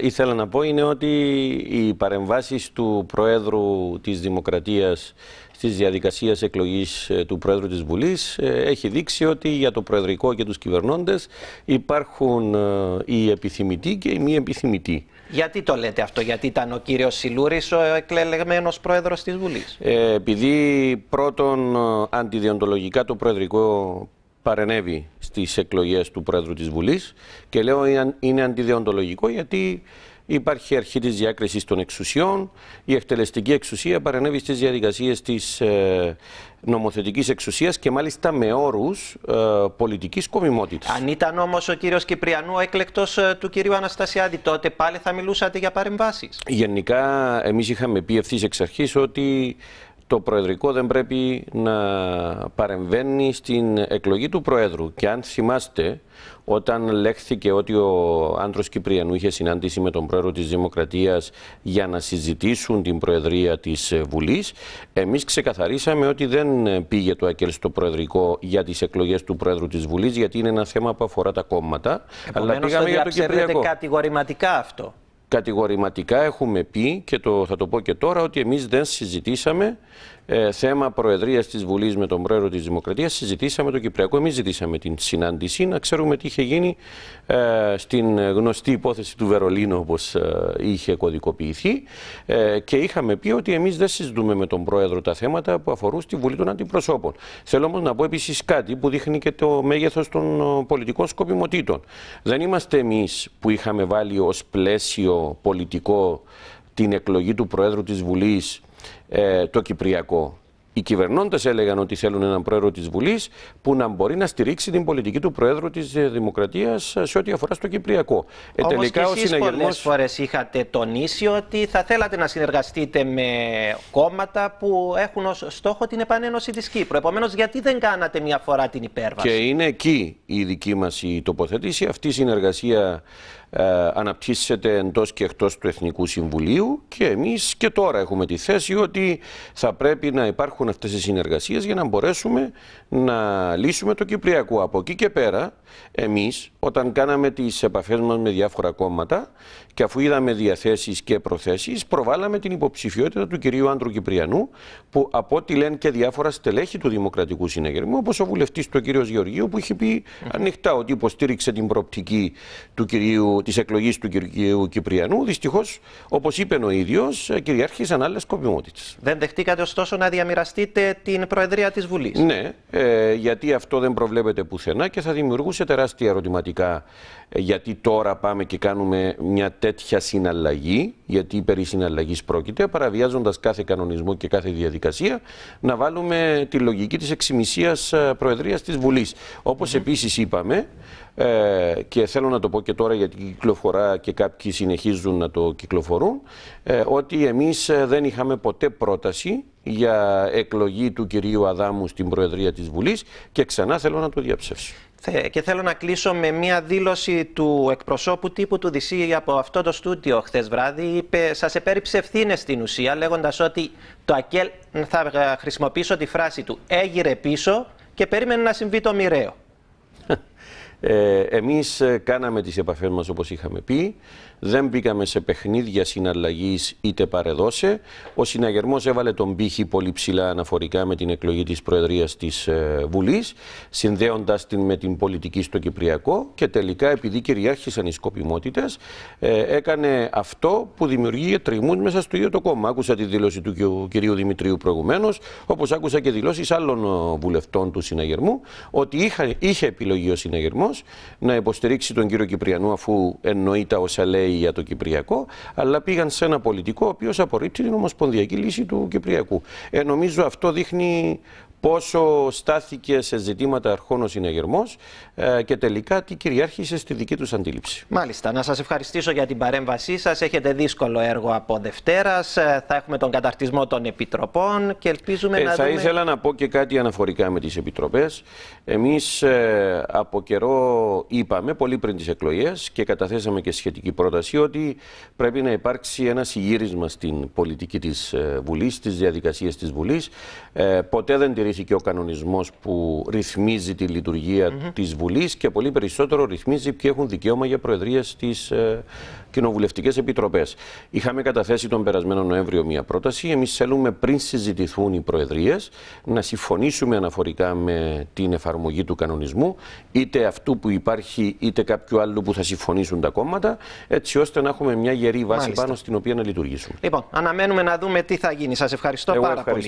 ήθελα να πω είναι ότι οι παρεμβάσεις του Προέδρου της Δημοκρατίας στις διαδικασίες εκλογής ε, του Προέδρου της Βουλής ε, έχει δείξει ότι για το Προεδρικό και τους κυβερνώντες υπάρχουν ε, οι επιθυμητοί και οι μη επιθυμητοί. Γιατί το λέτε αυτό, γιατί ήταν ο κύριος Σιλούρης ο εκλεγμένος πρόεδρος της Βουλής. Ε, επειδή πρώτον αντιδιοντολογικά το Προεδρικό παρενέβη στις εκλογές του Πρόεδρου της Βουλής και λέω είναι αντιδιοντολογικό γιατί υπάρχει αρχή της διάκρισης των εξουσιών, η εκτελεστική εξουσία παρενέβει στις διαδικασίες της ε, νομοθετικής εξουσίας και μάλιστα με όρους ε, πολιτικής κομιμότητας. Αν ήταν όμως ο κύριος Κυπριανού έκλεκτος ε, του κυρίου Αναστασιάδη τότε πάλι θα μιλούσατε για παρεμβάσεις. Γενικά εμείς είχαμε πει ευθύς εξ αρχής ότι το Προεδρικό δεν πρέπει να παρεμβαίνει στην εκλογή του Προέδρου. Και αν θυμάστε, όταν λέχθηκε ότι ο Άντρος Κυπριανού είχε συνάντηση με τον Πρόεδρο της Δημοκρατίας για να συζητήσουν την Προεδρία της Βουλής, εμείς ξεκαθαρίσαμε ότι δεν πήγε το ΑΚΕΛ στο Προεδρικό για τις εκλογές του Πρόεδρου της Βουλής, γιατί είναι ένα θέμα που αφορά τα κόμματα. Επομένως, αλλά πήγαμε το για το κατηγορηματικά αυτό κατηγορηματικά έχουμε πει και το, θα το πω και τώρα ότι εμείς δεν συζητήσαμε ε, θέμα Προεδρίας της Βουλής με τον Πρόεδρο της Δημοκρατίας, συζητήσαμε το Κυπριακό. Εμείς ζητήσαμε την συνάντηση να ξέρουμε τι είχε γίνει ε, στην γνωστή υπόθεση του Βερολίνου, όπως ε, είχε κωδικοποιηθεί. Ε, και είχαμε πει ότι εμείς δεν συζητούμε με τον Πρόεδρο τα θέματα που αφορούν στη Βουλή των Αντιπροσώπων. Θέλω όμως να πω επίσης κάτι που δείχνει και το μέγεθος των ε, πολιτικών σκοπιμοτήτων. Δεν είμαστε εμείς που είχαμε βάλει ως πλαίσιο πολιτικό την εκλογή του Προέδρου της Βουλής ε, το Κυπριακό. Οι κυβερνώντες έλεγαν ότι θέλουν έναν πρόεδρο της Βουλής που να μπορεί να στηρίξει την πολιτική του πρόεδρου της ε, Δημοκρατίας ε, σε ό,τι αφορά στο Κυπριακό. Ε, Όμως και φορές είχατε τονίσει ότι θα θέλατε να συνεργαστείτε με κόμματα που έχουν ως στόχο την επανένωση της Κύπρου. Επομένως, γιατί δεν κάνατε μια φορά την υπέρβαση. Και είναι εκεί η δική μας τοποθέτηση. Αυτή η συνεργασία ε, αναπτύσσεται εντός και εκτός του Εθνικού Συμβουλίου και εμείς και τώρα έχουμε τη θέση ότι θα πρέπει να υπάρχουν αυτές οι συνεργασίες για να μπορέσουμε να λύσουμε το Κυπριακό. Από εκεί και πέρα εμείς όταν κάναμε τις επαφές μας με διάφορα κόμματα και αφού είδαμε διαθέσεις και προθέσεις προβάλαμε την υποψηφιότητα του κυρίου Άντρου Κυπριανού που από ό,τι λένε και διάφορα στελέχη του Δημοκρατικού Συνεγερμού όπως ο βουλευτής του κύριος Γεωργίου που έχει πει ανοιχτά ότι υποστήριξε την προοπτική του κυρίου της εκλογής του Κυριού Κυπριανού, δυστυχώς, όπως είπε ο ίδιος, ε, κυριάρχησαν άλλες σκοπιμότητες. Δεν δεχτήκατε ωστόσο να διαμοιραστείτε την Προεδρία της Βουλής. Ναι, ε, γιατί αυτό δεν προβλέπεται πουθενά και θα δημιουργούσε τεράστια ερωτηματικά ε, γιατί τώρα πάμε και κάνουμε μια τέτοια συναλλαγή, γιατί περί συναλλαγής πρόκειται, παραβιάζοντας κάθε κανονισμό και κάθε διαδικασία, να βάλουμε τη λογική της εξημισίας Προεδρίας της Βουλής. Όπως mm επίσης είπαμε, και θέλω να το πω και τώρα γιατί και κάποιοι συνεχίζουν να το κυκλοφορούν, ε, ότι εμείς ε, δεν είχαμε ποτέ πρόταση για εκλογή του κυρίου Αδάμου στην Προεδρία της Βουλής και ξανά θέλω να το διαψεύσω. Και θέλω να κλείσω με μια δήλωση του εκπροσώπου τύπου του Δυσί από αυτό το στούντιο χθες βράδυ. Είπε, σας επέριψε ευθύνες στην ουσία λέγοντας ότι το ΑΚΕΛ θα ε, χρησιμοποιήσω τη φράση του έγειρε πίσω και περίμενε να συμβεί το μοιραίο. Ε, εμείς ε, κάναμε τις επαφές μας όπως είχαμε πει, δεν μπήκαμε σε παιχνίδια συναλλαγής είτε παρεδώσε. Ο συναγερμός έβαλε τον πύχη πολύ ψηλά αναφορικά με την εκλογή της Προεδρίας της ε, Βουλής, συνδέοντας την με την πολιτική στο Κυπριακό και τελικά επειδή κυριάρχησαν οι σκοπιμότητες, ε, έκανε αυτό που δημιουργεί τριμούν μέσα στο ίδιο το κόμμα. Άκουσα τη δήλωση του κυρίου Δημητρίου προηγουμένως, όπως άκουσα και δηλώσεις άλλων βουλευτών του συναγερμού, ότι είχε επιλογή ο συναγερμός να υποστηρίξει τον κύριο Κυπριανού, αφού εννοεί τα όσα λέει για το Κυπριακό, αλλά πήγαν σε ένα πολιτικό ο οποίος απορρίπτει την ομοσπονδιακή λύση του Κυπριακού. Ε, νομίζω αυτό δείχνει πόσο στάθηκε σε ζητήματα αρχών ο συναγερμός ε, και τελικά τι κυριάρχησε στη δική τους αντίληψη. Μάλιστα. Να σας ευχαριστήσω για την παρέμβασή σας. Έχετε δύσκολο έργο από Δευτέρας. Ε, θα έχουμε τον καταρτισμό των επιτροπών και ελπίζουμε ε, να. Θα δούμε... ήθελα να πω και κάτι αναφορικά με τις επιτροπές. Εμείς ε, από καιρό είπαμε, πολύ πριν τις εκλογές και καταθέσαμε και σχετική πρόταση, ότι πρέπει να υπάρξει ένας συγύρισμα στην πολιτική της Βουλής, στις διαδικασίες της Βουλής. Ποτέ δεν τηρήσαμε και ο κανονισμός που ρυθμίζει τη λειτουργία mm -hmm. της Βουλής και πολύ περισσότερο ρυθμίζει ποιοι έχουν δικαίωμα για προεδρία στις ε, κοινοβουλευτικές επιτροπές. Είχαμε καταθέσει τον περασμένο Νοέμβριο μία πρόταση. Εμείς θέλουμε πριν συζητηθούν οι προεδρίες να συμφωνήσουμε αναφορικά με την εφαρμογή του κανονισμού είτε αυτού που υπάρχει είτε κάποιου άλλου που θα συμφωνήσουν τα κόμματα έτσι ώστε να έχουμε μια γερή βάση Μάλιστα. πάνω στην οποία να λειτουργήσουμε. Λοιπόν, αναμένουμε να δούμε τι θα γίνει. Σας ευχαριστώ Εγώ πάρα ευχαριστώ. πολύ.